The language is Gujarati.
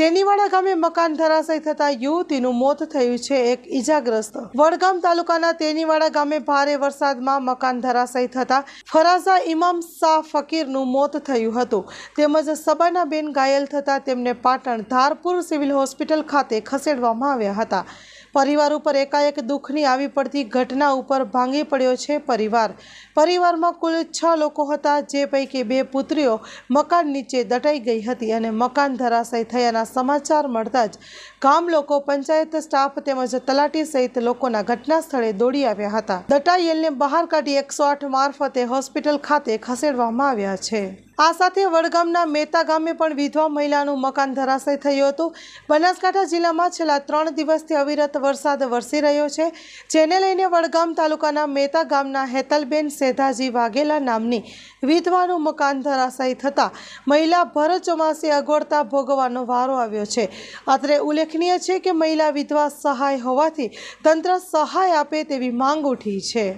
તેનીવાડા ગામે મકાન ધરાશય થતા યુવતીનું મોત થયું છે એક ઈજાગ્રસ્ત વડગામ તાલુકાના તેનીવાડા ગામે ભારે વરસાદમાં મકાન ધરાશય થતા ફરાઝા ઇમામ શાહ ફકીરનું મોત થયું હતું તેમજ સબાનાબેન ઘાયલ થતા તેમને પાટણ ધારપુર સિવિલ હોસ્પિટલ ખાતે ખસેડવામાં આવ્યા હતા પરિવાર ઉપર એકાએક દુઃખની આવી પડતી ઘટના ઉપર ભાંગી પડ્યો છે પરિવાર પરિવારમાં કુલ છ લોકો હતા જે પૈકી બે પુત્રીઓ મકાન નીચે દટાઈ ગઈ હતી અને મકાન ધરાશય થયાના સમાચાર મળતા જ ગામ લોકો પંચાયત સ્ટાફ તેમજ તલાટી સહિત લોકોના ઘટના સ્થળે દોડી આવ્યા હતા દટાયેલને બહાર કાઢી એકસો આઠ મારફતે હોસ્પિટલ ખાતે ખસેડવામાં આવ્યા છે આ સાથે વડગામના મેતા ગામે પણ વિધવા મહિલાનું મકાન ધરાશય થયું હતું બનાસકાંઠા જિલ્લામાં છેલ્લા ત્રણ દિવસથી અવિરત વરસાદ વરસી રહ્યો છે જેને લઈને વડગામ તાલુકાના મેતા ગામના હેતલબેન સેધાજી વાઘેલા નામની વિધવાનું મકાન ધરાશય થતાં મહિલા ભર ચોમાસે અગવડતા ભોગવવાનો વારો આવ્યો છે અત્રે ઉલ્લેખનીય છે કે મહિલા વિધવા સહાય હોવાથી તંત્ર સહાય આપે તેવી માંગ ઉઠી છે